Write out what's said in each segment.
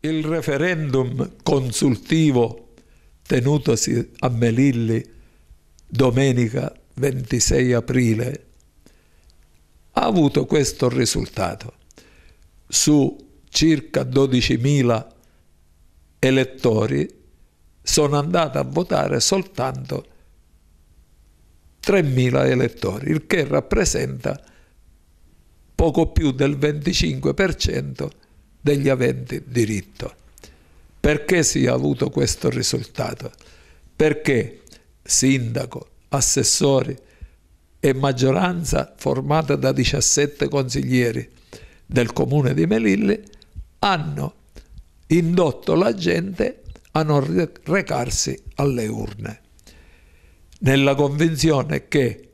Il referendum consultivo tenutosi a Melilli domenica 26 aprile ha avuto questo risultato. Su circa 12.000 elettori sono andate a votare soltanto 3.000 elettori, il che rappresenta poco più del 25% degli aventi diritto. Perché si è avuto questo risultato? Perché sindaco, assessori e maggioranza formata da 17 consiglieri del comune di Melilli hanno indotto la gente a non recarsi alle urne, nella convinzione che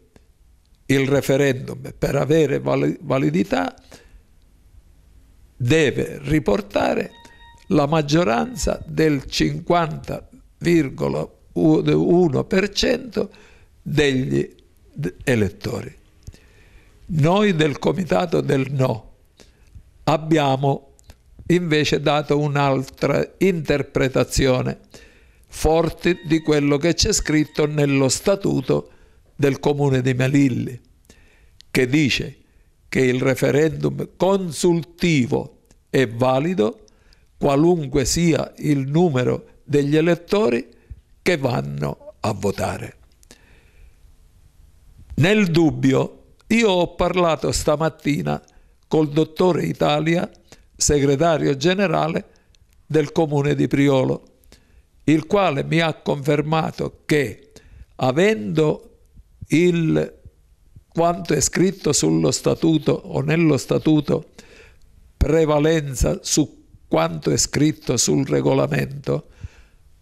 il referendum per avere validità deve riportare la maggioranza del 50,1% degli elettori. Noi del Comitato del No abbiamo invece dato un'altra interpretazione, forte di quello che c'è scritto nello statuto del comune di Melilli, che dice che il referendum consultivo è valido qualunque sia il numero degli elettori che vanno a votare. Nel dubbio, io ho parlato stamattina col dottore Italia segretario generale del comune di Priolo, il quale mi ha confermato che avendo il, quanto è scritto sullo statuto o nello statuto prevalenza su quanto è scritto sul regolamento,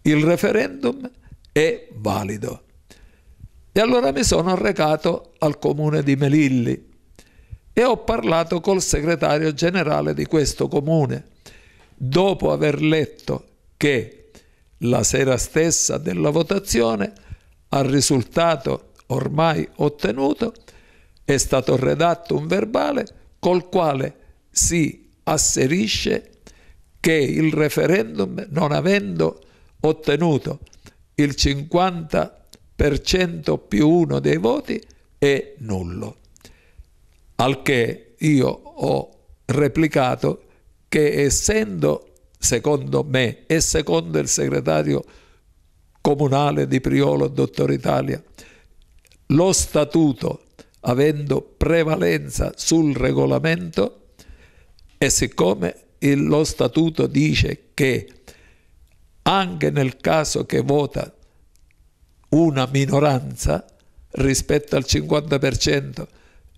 il referendum è valido. E allora mi sono recato al comune di Melilli e ho parlato col segretario generale di questo comune. Dopo aver letto che la sera stessa della votazione, al risultato ormai ottenuto, è stato redatto un verbale col quale si asserisce che il referendum, non avendo ottenuto il 50% più uno dei voti, è nullo. Al che io ho replicato che essendo secondo me e secondo il segretario comunale di Priolo, dottor Italia, lo statuto avendo prevalenza sul regolamento e siccome il, lo statuto dice che anche nel caso che vota una minoranza rispetto al 50%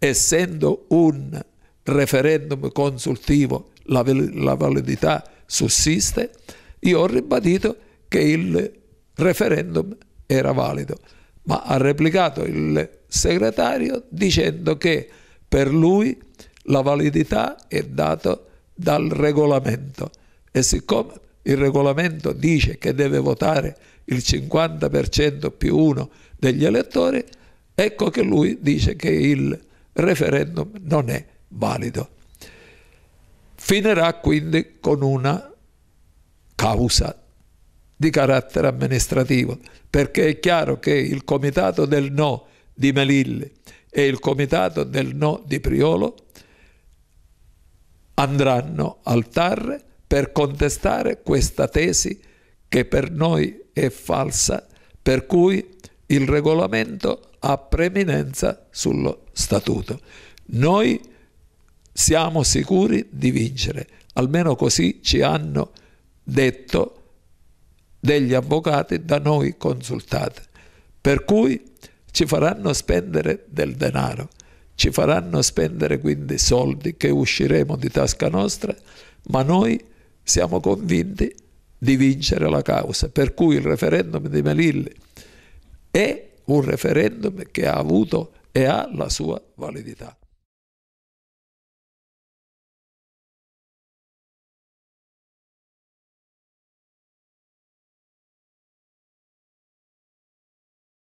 essendo un referendum consultivo la, la validità sussiste, io ho ribadito che il referendum era valido, ma ha replicato il segretario dicendo che per lui la validità è data dal regolamento e siccome il regolamento dice che deve votare il 50% più uno degli elettori, ecco che lui dice che il regolamento referendum non è valido. Finirà quindi con una causa di carattere amministrativo, perché è chiaro che il comitato del no di Melilli e il comitato del no di Priolo andranno al TAR per contestare questa tesi che per noi è falsa, per cui il regolamento ha preminenza sullo statuto. Noi siamo sicuri di vincere, almeno così ci hanno detto degli avvocati da noi consultati, per cui ci faranno spendere del denaro, ci faranno spendere quindi soldi che usciremo di tasca nostra, ma noi siamo convinti di vincere la causa, per cui il referendum di Melilli è un referendum che ha avuto e ha la sua validità.